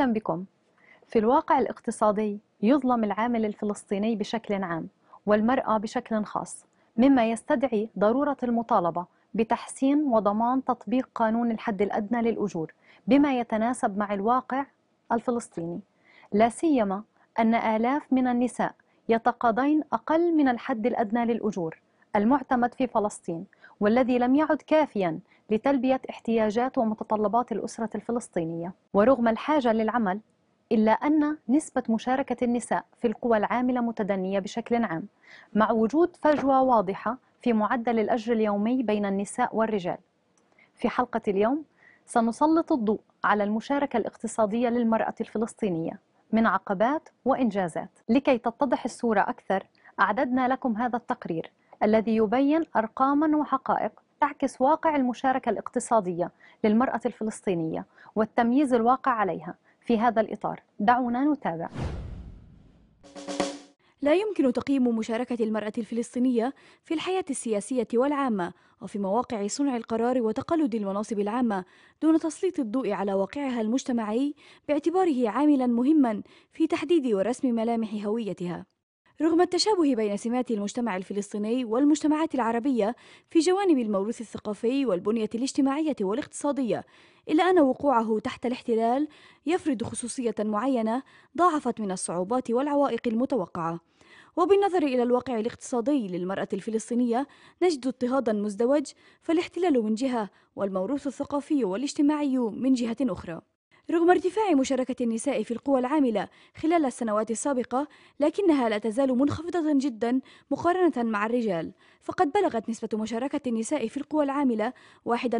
أهلا بكم في الواقع الاقتصادي يظلم العامل الفلسطيني بشكل عام والمرأة بشكل خاص مما يستدعي ضرورة المطالبة بتحسين وضمان تطبيق قانون الحد الأدنى للأجور بما يتناسب مع الواقع الفلسطيني لا سيما أن آلاف من النساء يتقاضين أقل من الحد الأدنى للأجور المعتمد في فلسطين والذي لم يعد كافيا لتلبية احتياجات ومتطلبات الأسرة الفلسطينية ورغم الحاجة للعمل إلا أن نسبة مشاركة النساء في القوى العاملة متدنية بشكل عام مع وجود فجوة واضحة في معدل الأجر اليومي بين النساء والرجال في حلقة اليوم سنسلط الضوء على المشاركة الاقتصادية للمرأة الفلسطينية من عقبات وإنجازات لكي تتضح الصورة أكثر أعددنا لكم هذا التقرير الذي يبين أرقاما وحقائق تعكس واقع المشاركة الاقتصادية للمرأة الفلسطينية والتمييز الواقع عليها في هذا الإطار دعونا نتابع لا يمكن تقييم مشاركة المرأة الفلسطينية في الحياة السياسية والعامة وفي مواقع صنع القرار وتقلد المناصب العامة دون تسليط الضوء على واقعها المجتمعي باعتباره عاملا مهما في تحديد ورسم ملامح هويتها رغم التشابه بين سمات المجتمع الفلسطيني والمجتمعات العربية في جوانب الموروث الثقافي والبنية الاجتماعية والاقتصادية، إلا أن وقوعه تحت الاحتلال يفرض خصوصية معينة ضاعفت من الصعوبات والعوائق المتوقعة. وبالنظر إلى الواقع الاقتصادي للمرأة الفلسطينية نجد اضطهادا مزدوج فالاحتلال من جهة والموروث الثقافي والاجتماعي من جهة أخرى. رغم ارتفاع مشاركة النساء في القوى العاملة خلال السنوات السابقة لكنها لا تزال منخفضة جدا مقارنة مع الرجال فقد بلغت نسبة مشاركة النساء في القوى العاملة 21%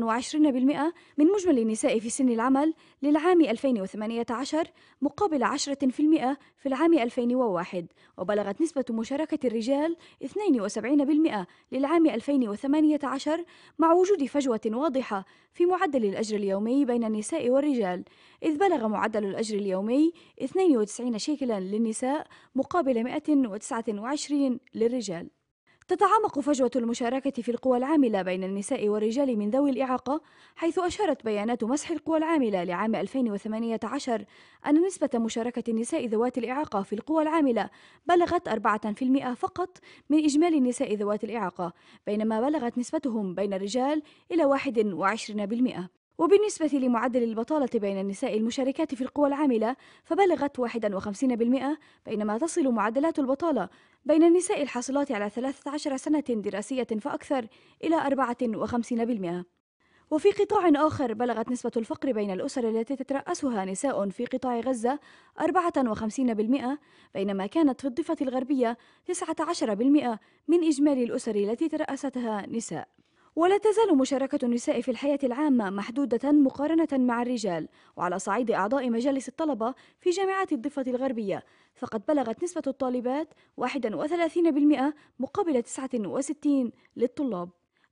من مجمل النساء في سن العمل للعام 2018 مقابل 10% في العام 2001 وبلغت نسبة مشاركة الرجال 72% للعام 2018 مع وجود فجوة واضحة في معدل الأجر اليومي بين النساء والرجال إذ بلغ معدل الأجر اليومي 92 شيكلا للنساء مقابل 129 للرجال تتعمق فجوة المشاركة في القوى العاملة بين النساء والرجال من ذوي الإعاقة حيث أشارت بيانات مسح القوى العاملة لعام 2018 أن نسبة مشاركة النساء ذوات الإعاقة في القوى العاملة بلغت 4% فقط من إجمالي النساء ذوات الإعاقة بينما بلغت نسبتهم بين الرجال إلى 21% وبالنسبة لمعدل البطالة بين النساء المشاركات في القوى العاملة فبلغت 51% بينما تصل معدلات البطالة بين النساء الحاصلات على 13 سنة دراسية فأكثر إلى 54%. وفي قطاع آخر بلغت نسبة الفقر بين الأسر التي تترأسها نساء في قطاع غزة 54% بينما كانت في الضفة الغربية 19% من إجمالي الأسر التي ترأستها نساء ولا تزال مشاركة النساء في الحياة العامة محدودة مقارنة مع الرجال وعلى صعيد أعضاء مجالس الطلبة في جامعات الضفة الغربية فقد بلغت نسبة الطالبات 31% مقابل 69 للطلاب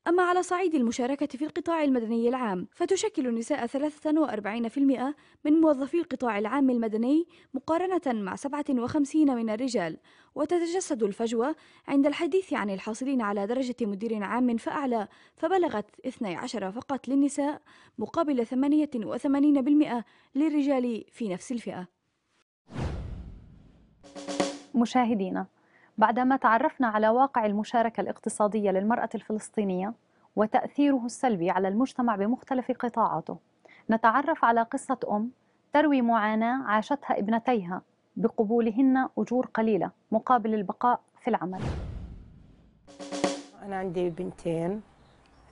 أما على صعيد المشاركة في القطاع المدني العام فتشكل النساء 43% من موظفي القطاع العام المدني مقارنة مع 57 من الرجال وتتجسد الفجوة عند الحديث عن الحاصلين على درجة مدير عام فأعلى فبلغت 12 فقط للنساء مقابل 88% للرجال في نفس الفئة مشاهدينا بعدما تعرفنا على واقع المشاركة الاقتصادية للمرأة الفلسطينية وتأثيره السلبي على المجتمع بمختلف قطاعاته نتعرف على قصة أم تروي معاناة عاشتها ابنتيها بقبولهن أجور قليلة مقابل البقاء في العمل أنا عندي بنتين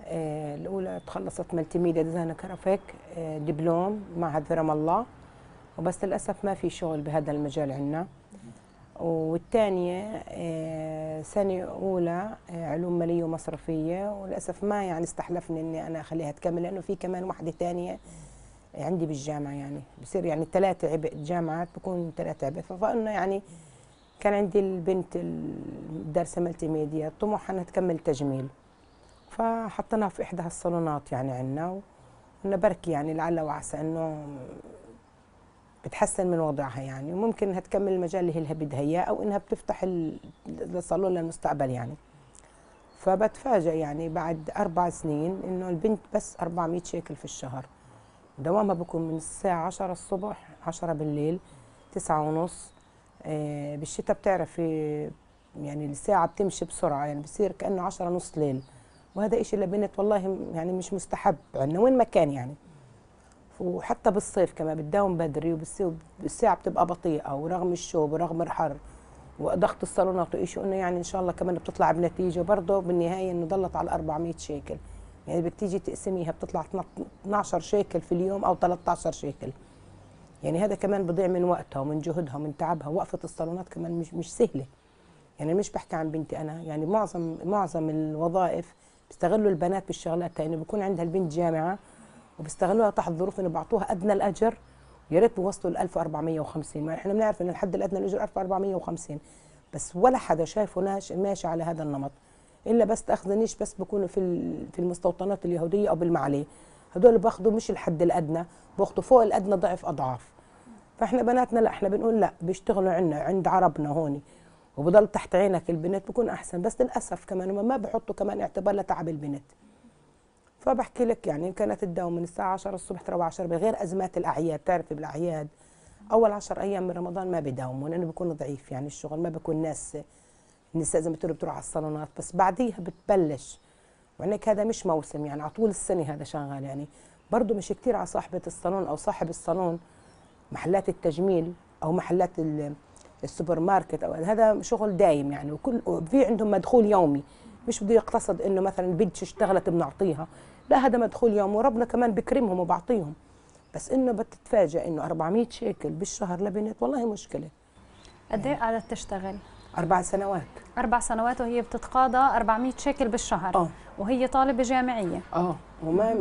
آه، الأولى تخلصت ميديا ديزاين كرفك آه، دبلوم معهد رام الله وبس للأسف ما في شغل بهذا المجال عندنا والثانية آه، سنة أولى آه، علوم مالية ومصرفية وللأسف ما يعني استحلفني إني أنا أخليها تكمل لأنه في كمان واحدة ثانية عندي بالجامعة يعني بصير يعني تلاتة عبء الجامعات بكون ثلاثة عبء فإنه يعني كان عندي البنت الدارسة ملتي ميديا طموحها إنها تكمل تجميل فحطيناها في إحدى هالصالونات يعني عنا وقلنا بركي يعني لعل وعسى إنه بتحسن من وضعها يعني وممكن انها تكمل المجال اللي هي بدها اياه او انها بتفتح الصالون للمستقبل يعني فبتفاجئ يعني بعد اربع سنين انه البنت بس 400 شيكل في الشهر دوامها بكون من الساعة 10 الصبح 10 بالليل 9 ونص آه، بالشتاء بتعرفي يعني الساعة بتمشي بسرعة يعني بصير كأنه 10 نص ليل وهذا إشي لبنت والله يعني مش مستحب عندنا وين ما كان يعني وحتى بالصيف كمان بتداوم بدري وبالساعة بتبقى بطيئه ورغم الشوب ورغم الحر وضغط الصالونات وإشي إنه يعني ان شاء الله كمان بتطلع بنتيجه برضه بالنهايه انه ضلت على 400 شيكل يعني بتيجي تقسميها بتطلع 12 شيكل في اليوم او 13 شيكل يعني هذا كمان بضيع من وقتها ومن جهدها ومن تعبها وقفه الصالونات كمان مش مش سهله يعني مش بحكي عن بنتي انا يعني معظم معظم الوظائف بيستغلوا البنات بالشغلات يعني بكون عندها البنت جامعه وبيستغلوها تحت ظروف انه بيعطوها ادنى الاجر ويا ريت بيوصلوا ل 1450 ما احنا بنعرف ان الحد الادنى للاجر 1450 بس ولا حدا شايفه ماشي على هذا النمط الا بس تاخذنيش بس بكونوا في في المستوطنات اليهوديه او بالمعالي هدول باخذوا مش الحد الادنى باخذوا فوق الادنى ضعف اضعاف فاحنا بناتنا لا احنا بنقول لا بيشتغلوا عندنا عند عربنا هون وبضل تحت عينك البنت بكون احسن بس للاسف كمان ما بحطوا كمان اعتبار لتعب البنت فبحكي لك يعني كانت تداوم من الساعه 10 الصبح تروى 10 بغير ازمات الاعياد تعرفي بالاعياد اول 10 ايام من رمضان ما بداوموا لانه بكون ضعيف يعني الشغل ما بكون ناس النساء زي ما بتقولوا بتروح على الصالونات بس بعديها بتبلش وانك هذا مش موسم يعني على طول السنه هذا شغال يعني برضه مش كثير على صاحبه الصالون او صاحب الصالون محلات التجميل او محلات السوبر ماركت او هذا شغل دايم يعني وكل في عندهم مدخول يومي مش بده يقتصد انه مثلا بنت اشتغلت بنعطيها لا هذا مدخول يوم وربنا كمان بكرمهم وبعطيهم بس انه بتتفاجئ انه 400 شيكل بالشهر لبنت والله مشكله قد ايه قعدت تشتغل؟ اربع سنوات اربع سنوات وهي بتتقاضى 400 شيكل بالشهر اه وهي طالبه جامعيه اه وما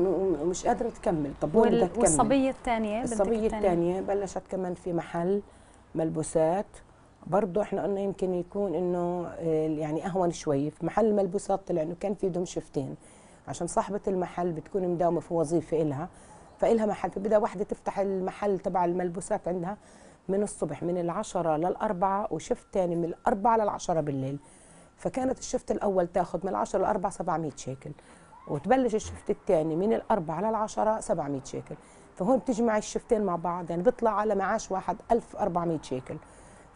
مش قادره تكمل طب وين بدها تكمل والصبيه الثانيه الصبيه الثانيه بلشت كمان في محل ملبوسات برضه احنا قلنا يمكن يكون انه آه، يعني اهون شوي في محل الملبوسات طلع انه كان في دم شفتين عشان صاحبه المحل بتكون مداومه في وظيفه إلها فإلها محل فبدها واحدة تفتح المحل تبع الملبوسات عندها من الصبح من العشرة للأربعة وشفت تاني من الأربعة للعشرة بالليل فكانت الشفت الأول تاخذ من العشرة للأربعة 700 شيكل وتبلش الشفت الثاني من الأربعة للعشرة 700 شيكل فهون بتجمع الشفتين مع بعض يعني بيطلع على معاش واحد 1400 شيكل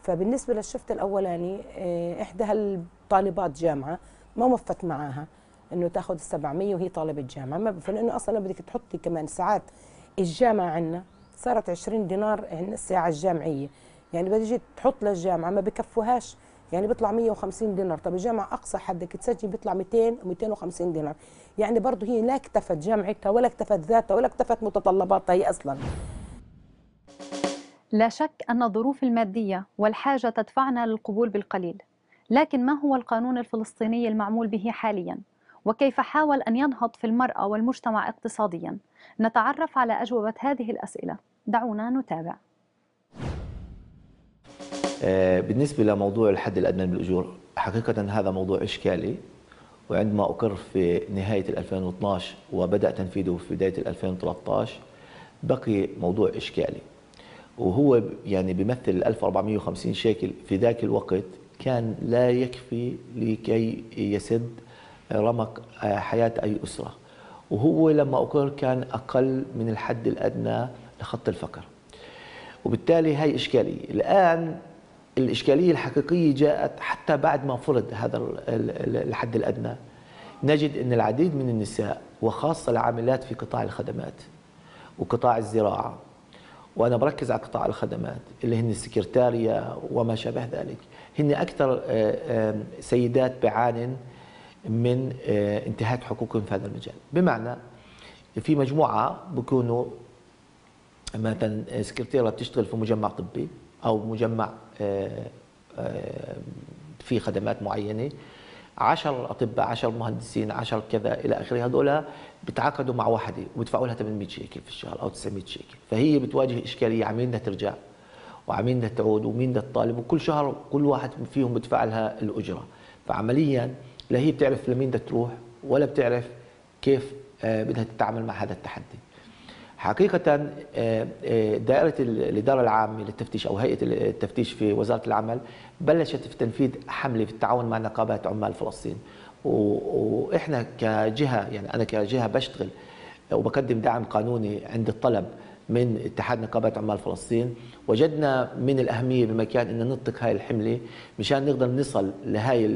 فبالنسبة للشفت الأولاني إحدى هالطالبات جامعة ما وفت معاها انه تاخذ ال 700 وهي طالبه جامعه ما بفهم انه اصلا بدك تحطي كمان ساعات الجامعه عندنا صارت 20 دينار عندنا الساعه الجامعيه يعني بدك تحط للجامعه ما بكفوهاش يعني بيطلع 150 دينار طب الجامعه اقصى حد بدك تسجل بيطلع 200 و250 دينار يعني برضه هي لا اكتفت جامعتها ولا اكتفت ذاتها ولا اكتفت متطلباتها هي اصلا لا شك ان الظروف الماديه والحاجه تدفعنا للقبول بالقليل لكن ما هو القانون الفلسطيني المعمول به حاليا وكيف حاول أن ينهض في المرأة والمجتمع اقتصاديا نتعرف على أجوبة هذه الأسئلة دعونا نتابع آه، بالنسبة لموضوع الحد الأدنى بالأجور حقيقة هذا موضوع إشكالي وعندما أقر في نهاية 2012 وبدأ تنفيذه في بداية 2013 بقي موضوع إشكالي وهو يعني بيمثل 1450 شيكل في ذاك الوقت كان لا يكفي لكي يسد رمق آه، حياة أي أسرة وهو لما أقر كان أقل من الحد الأدنى لخط الفقر وبالتالي هاي إشكالية الآن الإشكالية الحقيقية جاءت حتى بعد ما فرض هذا الحد الأدنى نجد أن العديد من النساء وخاصة العاملات في قطاع الخدمات وقطاع الزراعة وأنا بركز على قطاع الخدمات اللي هن السكرتارية وما شابه ذلك هن أكثر آه، سيدات بعانن من آه، انتهاك حقوقهم في هذا المجال بمعنى في مجموعة بكونوا مثلا سكرتيرة بتشتغل في مجمع طبي أو مجمع آه، آه، في خدمات معينة عشر أطباء عشر مهندسين عشر كذا إلى آخره هذولا بتعاقدوا مع واحدة وبدفعوا لها 800 شيكل في الشهر أو 900 شيكل فهي بتواجه إشكالية عمين بدها ترجع وعمين بدها تعود ومين بدها تطالب وكل شهر كل واحد فيهم بدفع لها الأجرة فعملياً لا هي بتعرف لمين بدها تروح ولا بتعرف كيف آه، بدها تتعامل مع هذا التحدي حقيقة آه، آه، دائرة الإدارة العامة للتفتيش أو هيئة التفتيش في وزارة العمل بلشت في تنفيذ حملة في التعاون مع نقابات عمال فلسطين وإحنا كجهة يعني أنا كجهة بشتغل وبقدم دعم قانوني عند الطلب من اتحاد نقابات عمال فلسطين وجدنا من الأهمية بمكان أن ننطق هاي الحملة مشان نقدر نصل لهاي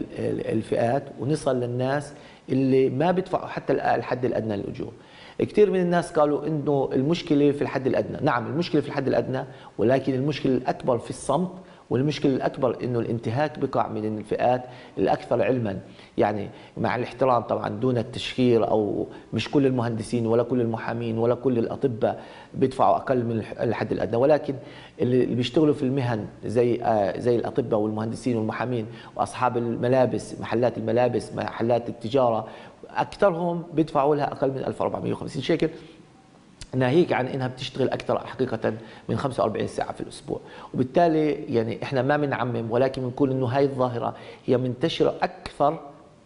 الفئات ونصل للناس اللي ما بيدفعوا حتى الحد الأدنى للأجور كثير من الناس قالوا انه المشكله في الحد الادنى، نعم المشكله في الحد الادنى ولكن المشكله الاكبر في الصمت والمشكله الاكبر انه الانتهاك بقع من الفئات الاكثر علما يعني مع الاحترام طبعا دون التشهير او مش كل المهندسين ولا كل المحامين ولا كل الاطباء بيدفعوا اقل من الحد الادنى ولكن اللي بيشتغلوا في المهن زي آه، زي الاطباء والمهندسين والمحامين واصحاب الملابس محلات الملابس محلات التجاره اكثرهم بيدفعوا لها اقل من 1450 شيكل ناهيك عن يعني انها بتشتغل اكثر حقيقه من 45 ساعه في الاسبوع وبالتالي يعني احنا ما بنعمم ولكن بنقول انه هاي الظاهره هي منتشره اكثر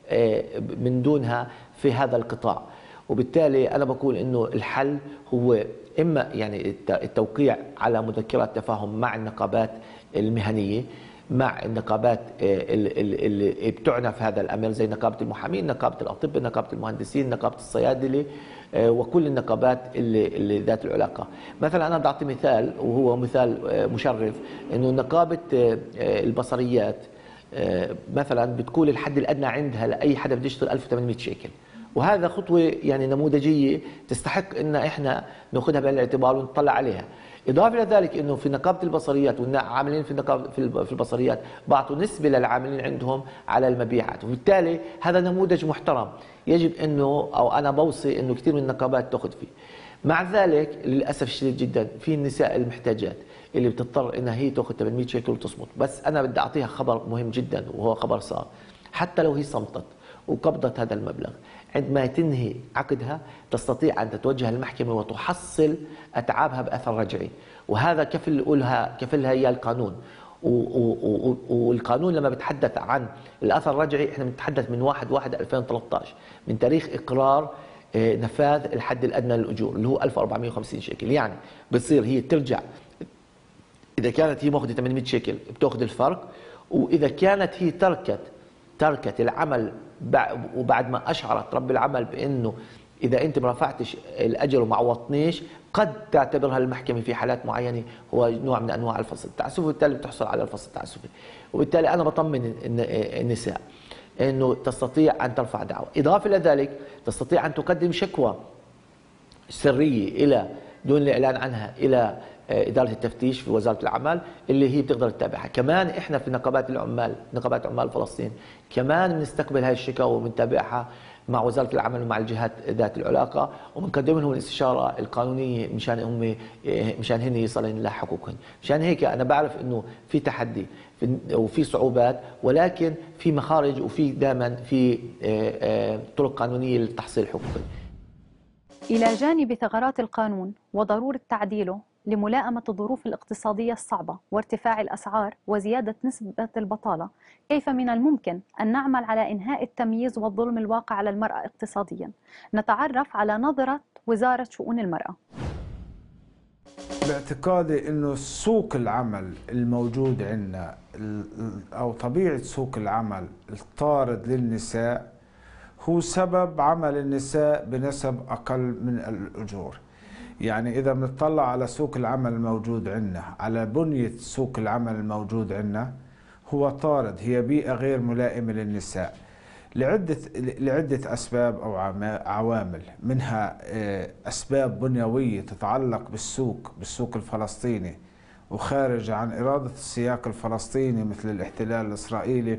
آه، من دونها في هذا القطاع وبالتالي انا بقول انه الحل هو اما يعني التوقيع على مذكرات تفاهم مع النقابات المهنيه مع النقابات آه، اللي بتعنى في هذا الامر زي نقابه المحامين، نقابه الاطباء، نقابه المهندسين، نقابه الصيادله آه، وكل النقابات اللي, اللي ذات العلاقه مثلا انا بدي اعطي مثال وهو مثال آه، مشرف انه نقابه آه، البصريات مثلا بتقول الحد الادنى عندها لاي حدا بده يشتغل 1800 شيكل وهذا خطوه يعني نموذجيه تستحق ان احنا ناخذها بعين الاعتبار ونطلع عليها إضافة إلى ذلك أنه في نقابة البصريات والعاملين في النقابة في البصريات بعطوا نسبة للعاملين عندهم على المبيعات وبالتالي هذا نموذج محترم يجب أنه أو أنا بوصي أنه كثير من النقابات تأخذ فيه مع ذلك للأسف الشديد جدا في النساء المحتاجات اللي بتضطر انها هي تاخذ 800 شيكل وتصمت بس انا بدي اعطيها خبر مهم جدا وهو خبر صار حتى لو هي صمتت وقبضت هذا المبلغ عندما تنهي عقدها تستطيع أن تتوجه المحكمة وتحصل أتعابها بأثر رجعي وهذا كفل لها كفلها هي القانون والقانون لما بتحدث عن الأثر الرجعي احنا بنتحدث من 1 1 2013 من تاريخ إقرار آه، نفاذ الحد الأدنى للأجور اللي هو 1450 شيكل يعني بتصير هي ترجع إذا كانت هي ماخذة 800 شيكل بتاخذ الفرق وإذا كانت هي تركت تركت العمل وبعد ما اشعرت رب العمل بانه اذا انت ما رفعتش الاجر وما عوضتنيش قد تعتبرها المحكمه في حالات معينه هو نوع من انواع الفصل التعسفي وبالتالي بتحصل على الفصل التعسفي وبالتالي انا بطمن النساء انه تستطيع ان ترفع دعوه اضافه الى ذلك تستطيع ان تقدم شكوى سريه الى دون الاعلان عنها الى آه، اداره التفتيش في وزاره الاعمال اللي هي بتقدر تتابعها، كمان احنا في نقابات العمال، نقابات عمال فلسطين، كمان بنستقبل هاي الشكاوى وبنتابعها مع وزاره العمل ومع الجهات ذات العلاقه وبنقدم لهم الاستشاره القانونيه مشان هم آه، مشان هن يصلن لحقوقهم، مشان هيك انا بعرف انه في تحدي وفي صعوبات ولكن في مخارج وفي دائما في آه، طرق قانونيه لتحصيل حقوقهم. الى جانب ثغرات القانون وضروره تعديله لملائمة الظروف الاقتصادية الصعبة وارتفاع الأسعار وزيادة نسبة البطالة كيف من الممكن أن نعمل على إنهاء التمييز والظلم الواقع على المرأة اقتصاديا نتعرف على نظرة وزارة شؤون المرأة باعتقادي انه سوق العمل الموجود عندنا او طبيعه سوق العمل الطارد للنساء هو سبب عمل النساء بنسب اقل من الاجور يعني إذا بنطلع على سوق العمل الموجود عندنا على بنية سوق العمل الموجود عندنا هو طارد هي بيئة غير ملائمة للنساء لعدة لعدة أسباب أو عوامل منها آه، أسباب بنيوية تتعلق بالسوق بالسوق الفلسطيني وخارج عن إرادة السياق الفلسطيني مثل الاحتلال الإسرائيلي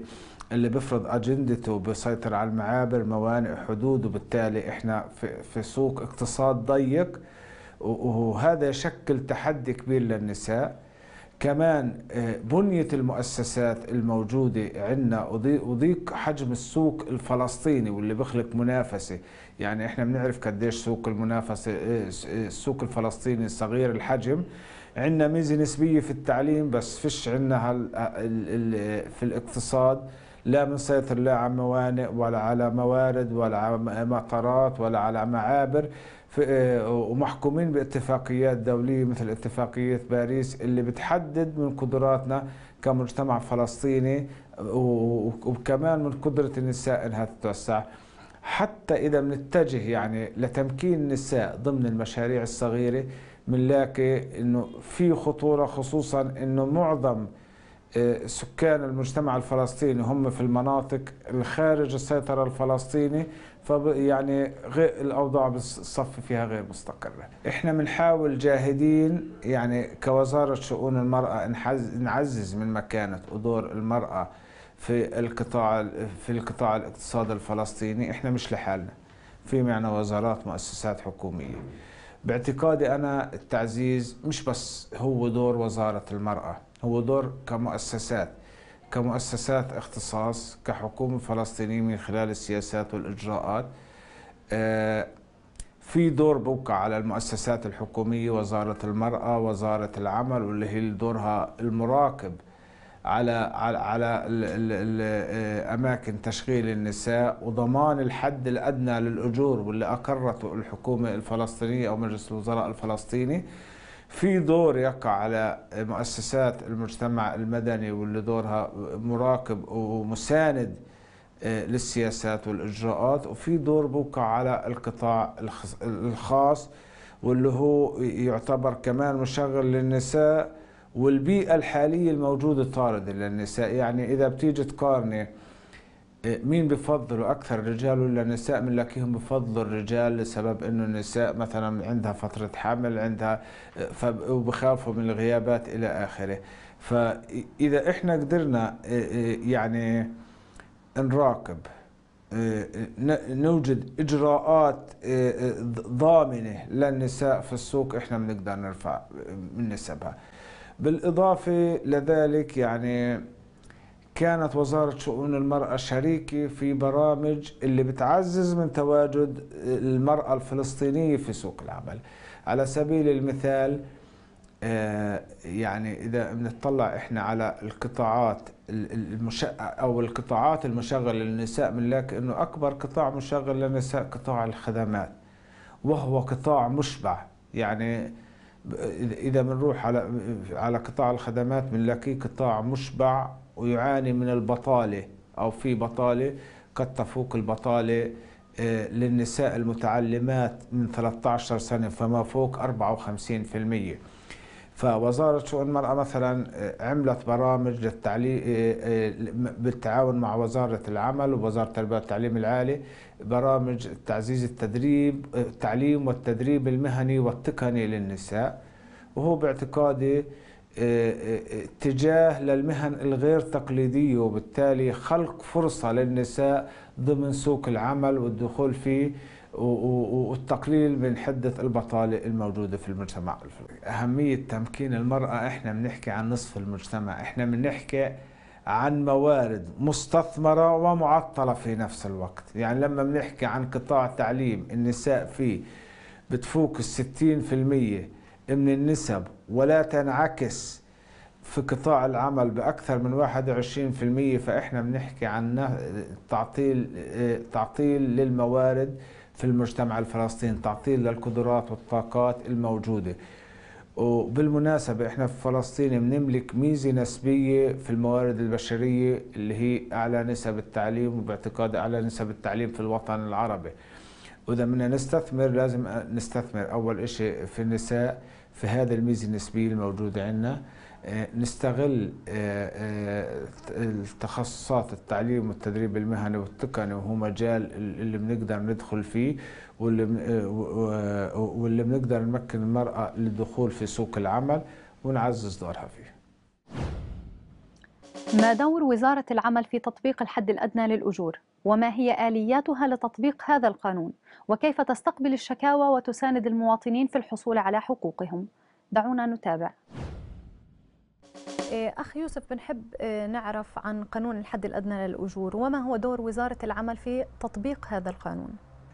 اللي بفرض أجندته بيسيطر على المعابر موانئ حدود وبالتالي إحنا في, في سوق اقتصاد ضيق وهذا يشكل تحدي كبير للنساء كمان آه، بنية المؤسسات الموجودة عندنا وضيق حجم السوق الفلسطيني واللي بخلق منافسة يعني احنا بنعرف قديش سوق المنافسة آه، آه، السوق الفلسطيني صغير الحجم عندنا ميزة نسبية في التعليم بس فيش عندنا في الاقتصاد لا بنسيطر لا على موانئ ولا على موارد ولا على مطارات ولا على معابر آه، ومحكومين باتفاقيات دولية مثل اتفاقية باريس اللي بتحدد من قدراتنا كمجتمع فلسطيني وكمان من قدرة النساء انها تتوسع حتى اذا بنتجه يعني لتمكين النساء ضمن المشاريع الصغيرة بنلاقي انه في خطورة خصوصا انه معظم سكان المجتمع الفلسطيني هم في المناطق الخارج السيطرة الفلسطيني يعني الأوضاع بتصفي فيها غير مستقرة إحنا بنحاول جاهدين يعني كوزارة شؤون المرأة نعزز من مكانة ودور المرأة في القطاع في القطاع الاقتصادي الفلسطيني إحنا مش لحالنا في معنا وزارات مؤسسات حكومية باعتقادي أنا التعزيز مش بس هو دور وزارة المرأة هو دور كمؤسسات كمؤسسات اختصاص كحكومة فلسطينية من خلال السياسات والإجراءات آه، في دور بوقع على المؤسسات الحكومية وزارة المرأة وزارة العمل واللي هي دورها المراقب على على, على ال ال ال آه، اماكن تشغيل النساء وضمان الحد الادنى للاجور واللي اقرته الحكومه الفلسطينيه او مجلس الوزراء الفلسطيني في دور يقع على مؤسسات المجتمع المدني واللي دورها مراقب ومساند آه، للسياسات والإجراءات وفي دور بوقع على القطاع الخاص واللي هو يعتبر كمان مشغل للنساء والبيئة الحالية الموجودة طاردة للنساء يعني إذا بتيجي تقارني إيه، مين بفضلوا اكثر الرجال ولا النساء بنلاقيهم بفضلوا الرجال لسبب انه النساء مثلا عندها فتره حمل عندها وبخافوا من الغيابات الى اخره فاذا احنا قدرنا إيه، إيه، يعني نراقب نوجد اجراءات ضامنه للنساء في السوق احنا بنقدر نرفع من نسبها بالاضافه لذلك يعني كانت وزارة شؤون المرأة شريكة في برامج اللي بتعزز من تواجد المرأة الفلسطينية في سوق العمل على سبيل المثال آه، يعني إذا بنطلع إحنا على القطاعات المش... أو القطاعات المشغلة للنساء بنلاقي إنه أكبر قطاع مشغل للنساء قطاع الخدمات وهو قطاع مشبع يعني إذا بنروح على على قطاع الخدمات بنلاقيه قطاع مشبع ويعاني من البطالة أو في بطالة قد تفوق البطالة آه، للنساء المتعلمات من 13 سنة فما فوق 54% فوزارة شؤون المرأة مثلا آه، عملت برامج للتعليم آه، بالتعاون مع وزارة العمل ووزارة التربية والتعليم العالي برامج تعزيز التدريب التعليم والتدريب المهني والتقني للنساء وهو باعتقادي آه، آه، آه، اتجاه للمهن الغير تقليدية وبالتالي خلق فرصة للنساء ضمن سوق العمل والدخول فيه والتقليل من حدة البطالة الموجودة في المجتمع أهمية تمكين المرأة إحنا بنحكي عن نصف المجتمع إحنا بنحكي عن موارد مستثمرة ومعطلة في نفس الوقت يعني لما بنحكي عن قطاع تعليم النساء فيه بتفوق الستين في المية من النسب ولا تنعكس في قطاع العمل بأكثر من 21% فإحنا بنحكي عن تعطيل تعطيل للموارد في المجتمع الفلسطيني تعطيل للقدرات والطاقات الموجودة وبالمناسبة إحنا في فلسطين بنملك ميزة نسبية في الموارد البشرية اللي هي أعلى نسب التعليم وباعتقاد أعلى نسب التعليم في الوطن العربي وإذا بدنا نستثمر لازم نستثمر أول إشي في النساء في هذا الميزة النسبية الموجودة عندنا آه، نستغل آه، آه، التخصصات التعليم والتدريب المهني والتقني وهو مجال اللي بنقدر ندخل فيه واللي واللي بنقدر نمكن المرأة للدخول في سوق العمل ونعزز دورها فيه ما دور وزارة العمل في تطبيق الحد الأدنى للأجور؟ وما هي آلياتها لتطبيق هذا القانون؟ وكيف تستقبل الشكاوى وتساند المواطنين في الحصول على حقوقهم؟ دعونا نتابع. إيه، أخ يوسف بنحب إيه، نعرف عن قانون الحد الأدنى للأجور وما هو دور وزارة العمل في تطبيق هذا القانون؟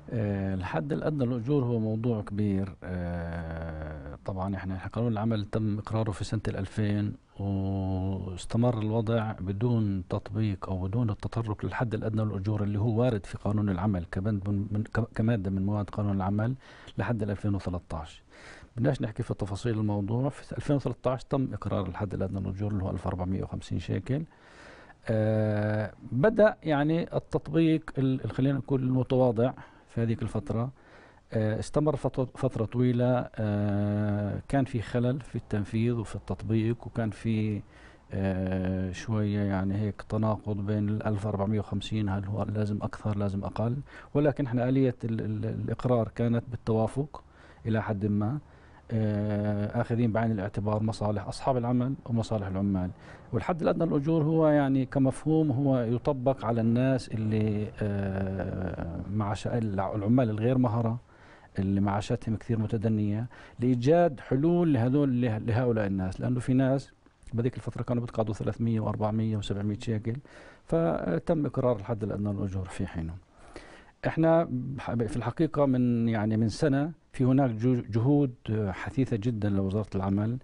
الحد آه، الادنى للاجور هو موضوع كبير آه، طبعا احنا قانون العمل تم اقراره في سنه 2000 واستمر الوضع بدون تطبيق او بدون التطرق للحد الادنى للاجور اللي هو وارد في قانون العمل كبند من كماده من مواد قانون العمل لحد 2013 بدناش نحكي في تفاصيل الموضوع في 2013 تم اقرار الحد الادنى للاجور اللي هو 1450 شيكل آه بدا يعني التطبيق خلينا نقول المتواضع في هذه الفترة آه، استمر فترة طويلة آه، كان في خلل في التنفيذ وفي التطبيق وكان في آه، شوية يعني هيك تناقض بين ال 1450 هل هو لازم أكثر لازم أقل ولكن احنا آلية الإقرار كانت بالتوافق إلى حد ما آه، اخذين بعين الاعتبار مصالح اصحاب العمل ومصالح العمال والحد الادنى للاجور هو يعني كمفهوم هو يطبق على الناس اللي آه، مع العمال الغير مهره اللي معاشاتهم كثير متدنيه لايجاد حلول لهذول لهؤلاء الناس لانه في ناس بذيك الفتره كانوا بيتقاضوا 300 و400 و700 شيكل فتم اقرار الحد الادنى للاجور في حينه احنا في الحقيقه من يعني من سنه في هناك جهود آه، حثيثة جدا لوزارة العمل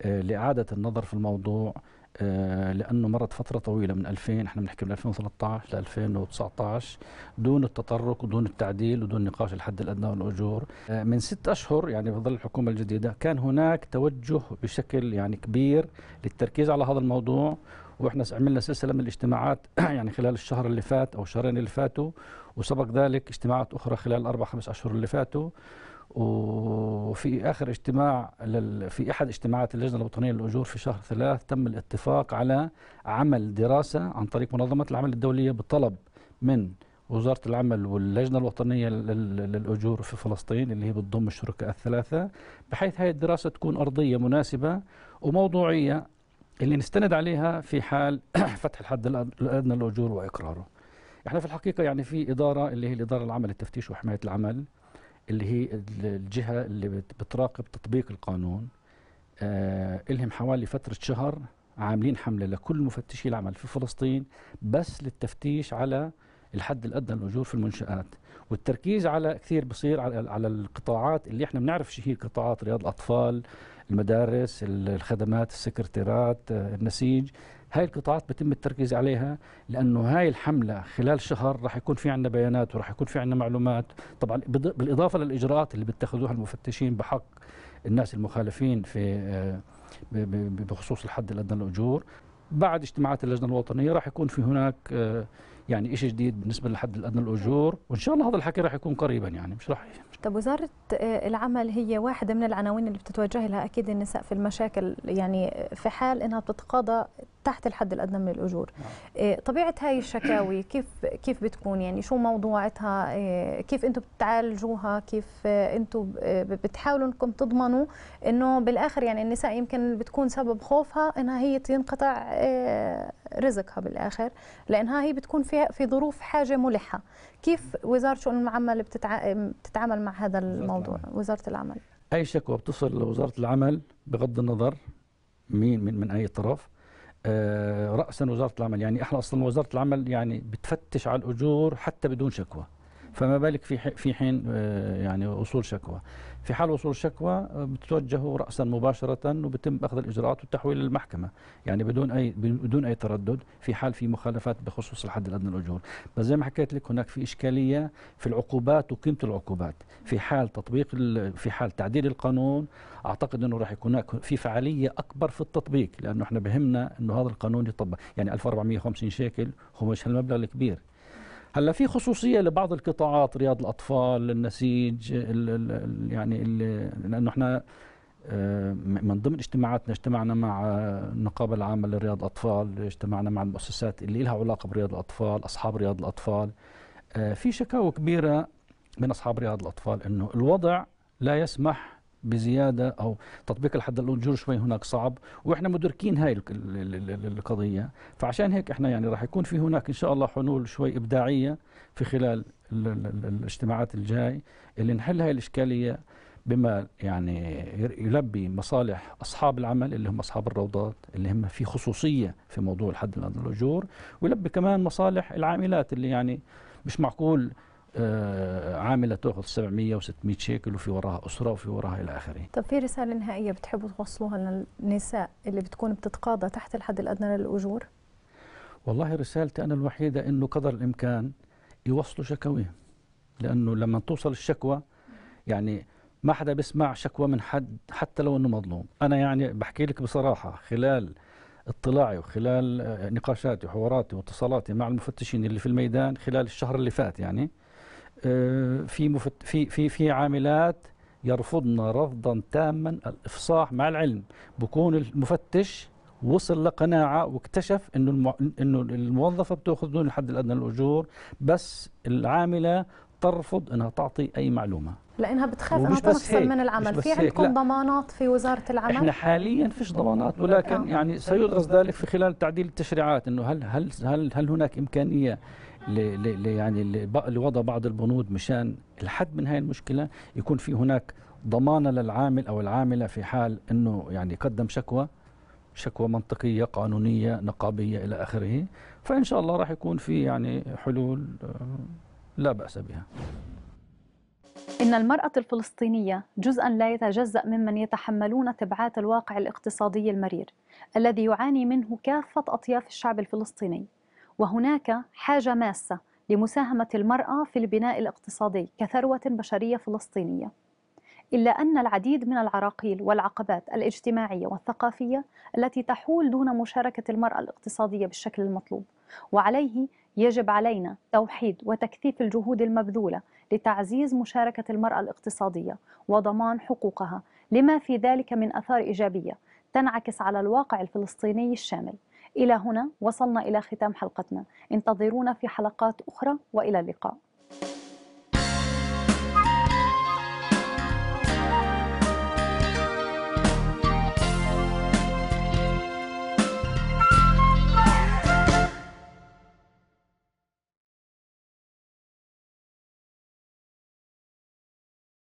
آه، لإعادة النظر في الموضوع آه، لانه مرت فتره طويله من 2000 احنا بنحكي من 2013 ل 2019 دون التطرق ودون التعديل ودون نقاش الحد الادنى للاجور من ست اشهر يعني بظل الحكومه الجديده كان هناك توجه بشكل يعني كبير للتركيز على هذا الموضوع واحنا عملنا سلسله من الاجتماعات يعني خلال الشهر اللي فات او الشهرين اللي فاتوا وسبق ذلك اجتماعات اخرى خلال الاربع خمس اشهر اللي فاتوا وفي اخر اجتماع لل... في احد اجتماعات اللجنه الوطنيه للاجور في شهر ثلاث تم الاتفاق على عمل دراسه عن طريق منظمه العمل الدوليه بطلب من وزارة العمل واللجنة الوطنية للأجور في فلسطين اللي هي بتضم الشركاء الثلاثة بحيث هذه الدراسة تكون أرضية مناسبة وموضوعية اللي نستند عليها في حال فتح الحد الأدنى للأجور وإقراره احنا في الحقيقة يعني في إدارة اللي هي الإدارة العمل التفتيش وحماية العمل اللي هي الجهة اللي بتراقب تطبيق القانون آه إلهم حوالي فترة شهر عاملين حملة لكل مفتشي العمل في فلسطين بس للتفتيش على الحد الأدنى للأجور في المنشآت والتركيز على كثير بصير على, على القطاعات اللي احنا بنعرف شو هي قطاعات رياض الأطفال المدارس الخدمات السكرتيرات آه، النسيج هاي القطاعات بتم التركيز عليها لانه هاي الحمله خلال شهر رح يكون في عندنا بيانات ورح يكون في عندنا معلومات طبعا بالاضافه للاجراءات اللي بيتخذوها المفتشين بحق الناس المخالفين في آه، بخصوص الحد الادنى للاجور بعد اجتماعات اللجنه الوطنيه راح يكون في هناك آه، يعني شيء جديد بالنسبه للحد الادنى للاجور وان شاء الله هذا الحكي راح يكون قريبا يعني مش راح طب وزاره آه، العمل هي واحده من العناوين اللي بتتوجه لها اكيد النساء في المشاكل يعني في حال انها بتتقاضى تحت الحد الادنى من الاجور نعم. آه، طبيعه هاي الشكاوي كيف كيف بتكون يعني شو موضوعتها آه، كيف انتم بتعالجوها كيف انتم بتحاولوا انكم تضمنوا انه بالاخر يعني النساء يمكن بتكون سبب خوفها انها هي تنقطع آه، رزقها بالاخر لانها هي بتكون في في ظروف حاجه ملحه كيف وزاره الشؤون المعمل بتتعامل مع هذا الموضوع وزاره العمل, وزارة العمل. اي شكوى بتصل لوزاره العمل بغض النظر مين من من اي طرف آه، رأسا وزارة العمل يعني احنا أصلا وزارة العمل يعني بتفتش على الأجور حتى بدون شكوى فما بالك في في حين آه، يعني وصول شكوى في حال وصول شكوى آه، بتوجهوا راسا مباشره وبتم اخذ الاجراءات والتحويل للمحكمه يعني بدون اي بدون اي تردد في حال في مخالفات بخصوص الحد الادنى للاجور بس زي ما حكيت لك هناك في اشكاليه في العقوبات وقيمه العقوبات في حال تطبيق في حال تعديل القانون اعتقد انه راح يكون هناك في فعاليه اكبر في التطبيق لانه احنا بهمنا انه هذا القانون يطبق يعني 1450 شيكل هو مش هالمبلغ الكبير هلا في خصوصيه لبعض القطاعات رياض الاطفال النسيج الـ الـ يعني لانه احنا آه، من ضمن اجتماعاتنا اجتمعنا مع النقابه العامه لرياض الاطفال اجتمعنا مع المؤسسات اللي لها علاقه برياض الاطفال اصحاب رياض الاطفال آه، في شكاوى كبيره من اصحاب رياض الاطفال انه الوضع لا يسمح بزياده او تطبيق الحد الاجور شوي هناك صعب واحنا مدركين هاي القضيه فعشان هيك احنا يعني راح يكون في هناك ان شاء الله حلول شوي ابداعيه في خلال الاجتماعات الجاي اللي نحل هاي الاشكاليه بما يعني يلبي مصالح اصحاب العمل اللي هم اصحاب الروضات اللي هم في خصوصيه في موضوع الحد الاجور ويلبي كمان مصالح العاملات اللي يعني مش معقول آه، عامله تاخذ 700 و600 شيكل وفي وراها اسره وفي وراها الى اخره. طب في رساله نهائيه بتحبوا توصلوها للنساء اللي بتكون بتتقاضى تحت الحد الادنى للاجور؟ والله رسالتي انا الوحيده انه قدر الامكان يوصلوا شكاويهم لانه لما توصل الشكوى يعني ما حدا بيسمع شكوى من حد حتى لو انه مظلوم، انا يعني بحكي لك بصراحه خلال اطلاعي وخلال نقاشاتي وحواراتي واتصالاتي مع المفتشين اللي في الميدان خلال الشهر اللي فات يعني آه، في في في في عاملات يرفضن رفضا تاما الافصاح مع العلم بكون المفتش وصل لقناعه واكتشف انه المو... انه الموظفه بتاخذ دون الحد الادنى للاجور بس العامله ترفض انها تعطي اي معلومه لانها بتخاف انها هيك. من العمل في عندكم ضمانات في وزاره العمل احنا حاليا فيش ضمانات ولكن آه. يعني سيدرس ذلك في خلال تعديل التشريعات انه هل هل هل هل هناك امكانيه ل يعني لوضع بعض البنود مشان الحد من هاي المشكله يكون في هناك ضمانه للعامل او العامله في حال انه يعني قدم شكوى شكوى منطقيه قانونيه نقابيه الى اخره فان شاء الله راح يكون في يعني حلول آه، لا باس بها إن المرأة الفلسطينية جزءا لا يتجزأ ممن يتحملون تبعات الواقع الاقتصادي المرير الذي يعاني منه كافة أطياف الشعب الفلسطيني وهناك حاجة ماسة لمساهمة المرأة في البناء الاقتصادي كثروة بشرية فلسطينية إلا أن العديد من العراقيل والعقبات الاجتماعية والثقافية التي تحول دون مشاركة المرأة الاقتصادية بالشكل المطلوب وعليه يجب علينا توحيد وتكثيف الجهود المبذولة لتعزيز مشاركة المرأة الاقتصادية وضمان حقوقها لما في ذلك من أثار إيجابية تنعكس على الواقع الفلسطيني الشامل إلى هنا وصلنا إلى ختام حلقتنا انتظرونا في حلقات أخرى وإلى اللقاء